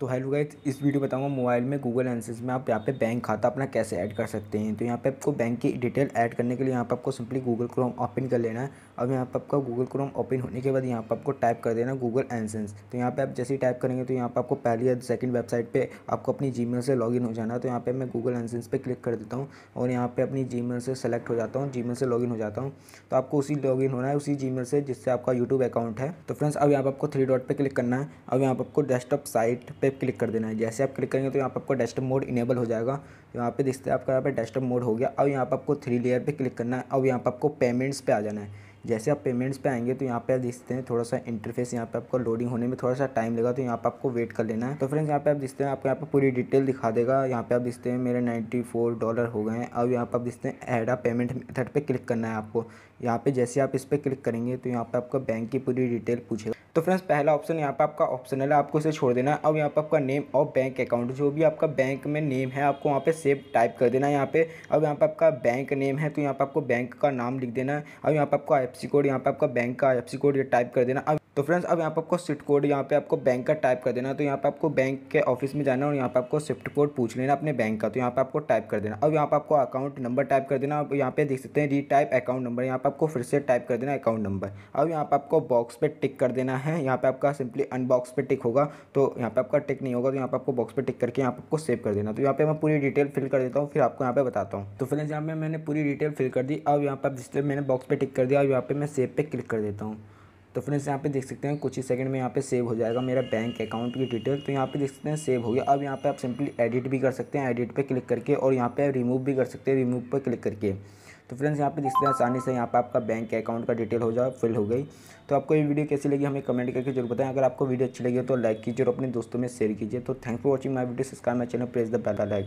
तो hello guys इस video बताऊंगा मोबाइल में गूगल एनसेस में आप यहाँ पे बैंक खाता अपना कैसे ऐड कर सकते हैं तो यहाँ पे आपको बैंक की डिटेल ऐड करने के लिए यहाँ पे आपको सिंपली गूगल क्रोम ओपन कर लेना है अब यहाँ पे आपका गूगल क्रोम ओपन होने के बाद यहाँ पे आपको टाइप कर देना गूगल एनसेंस तो यहाँ पर आप जैसे ही टाइप करेंगे तो यहाँ पर आपको पहली या सेकेंड वेबसाइट पर आपको अपनी जी से लॉग हो जाना है तो यहाँ पर मैं गूगल एनसेंस पर क्लिक कर देता हूँ और यहाँ पर अपनी जी से सेलेक्ट हो जाता हूँ जी से लॉग हो जाता हूँ तो आपको उसी लॉगिन होना है उसी जी से जिससे आपका यूट्यूब अकाउंट है तो फ्रेंड्स अब यहाँ पर आपको थ्री डॉट पर क्लिक करना है अब यहाँ पर आपको डेस्कटॉप साइट पर पे क्लिक कर देना है जैसे आप क्लिक करेंगे तो यहाँ पर आपका डेस्कटॉप मोड इनेबल हो जाएगा यहाँ पे देखते हैं आपका यहाँ पे डेस्कटॉप मोड हो गया अब यहाँ पर आपको थ्री लेयर पे क्लिक करना है अब यहाँ पर आपको पेमेंट्स पे आ जाना है जैसे आप पेमेंट्स पे आएंगे तो यहाँ पे आप देखते हैं थोड़ा सा इंटरफेस यहाँ पे आपका लोडिंग होने में थोड़ा सा टाइम लगा तो यहाँ पे आपको वेट कर लेना है तो फ्रेंड्स यहाँ पे आप देखते हैं आपको यहाँ पे पूरी डिटेल दिखा देगा यहाँ पे आप देखते हैं मेरे 94 डॉलर हो गए हैं अब यहाँ पे आप देखते हैं एडा पेमेंट मेथड पर पे क्लिक करना है आपको यहाँ पर जैसे आप इस पर क्लिक करेंगे तो यहाँ पर आपका बैंक की पूरी डिटेल पूछेगा तो फ्रेंड्स पहला ऑप्शन यहाँ पर आपका ऑप्शनल है आपको इसे छोड़ देना अब यहाँ पर आपका नेम और बैंक अकाउंट जो भी आपका बैंक में नेम है आपको वहाँ पर सेव टाइप कर देना है यहाँ पर अब यहाँ पर आपका बैंक नेम है तो यहाँ पर आपको बैंक का नाम लिख देना है अब यहाँ पर आपका आई कोड यहाँ पर आपका बैंक का आई कोड टाइप कर देना अब तो फ्रेंड्स अब यहाँ पर आपको सिट कोड यहाँ पे आपको बैंक का टाइप कर देना तो यहाँ पे आपको बैंक के ऑफिस में जाना और यहाँ पे आपको स्विफ्ट कोड पूछ लेना अपने बैंक का तो यहाँ पे आपको टाइप कर देना अब यहाँ पे आपको अकाउंट नंबर टाइप कर देना अब यहाँ पे देख सकते हैं री टाइप अकाउंट नंबर यहाँ पर आपको फिर से टाइप कर देना अकाउंट नंबर अब यहाँ पर आपको बॉक्स पर टिक कर देना है यहाँ पर आपका सिंपली अनबॉक्स पर टिक होगा तो यहाँ पर आपका टिक नहीं होगा तो यहाँ पर आपको बॉक्स पर टिक करके यहाँ पर आपको सेव कर देना तो यहाँ पर मैं पूरी डिटेल फिल कर देता हूँ फिर आपको यहाँ पर बताता हूँ तो फ्रेंड्स यहाँ पर मैंने पूरी डिटेल फिल कर दी अब यहाँ पर जिस मैंने बॉक्स पर टिक कर दिया अब यहाँ पर मैं सेव पे क्लिक कर देता हूँ तो फ्रेंड्स यहाँ पे देख सकते हैं कुछ ही सेकंड में यहाँ पे सेव हो जाएगा मेरा बैंक अकाउंट की डिटेल तो यहाँ पे देख सकते हैं सेव हो गया अब यहाँ पे आप सिंपली एडिट भी कर सकते हैं एडिट पे क्लिक करके और यहाँ पे रिमूव भी कर सकते हैं रिमूव पर क्लिक करके तो फ्रेंड्स यहाँ पे देख सकते हैं आसानी से यहाँ पर आपका बैंक अकाउंट का डिटेल हो जाए फिल हो गई तो आपको ये वीडियो कैसी लगी हमें कमेंट करके जरूर बताएं अगर आपको वीडियो अच्छी लगी तो लाइक कीजिए और अपने दोस्तों में शेयर कीजिए तो thank for watching my video subscribe my channel press the bell like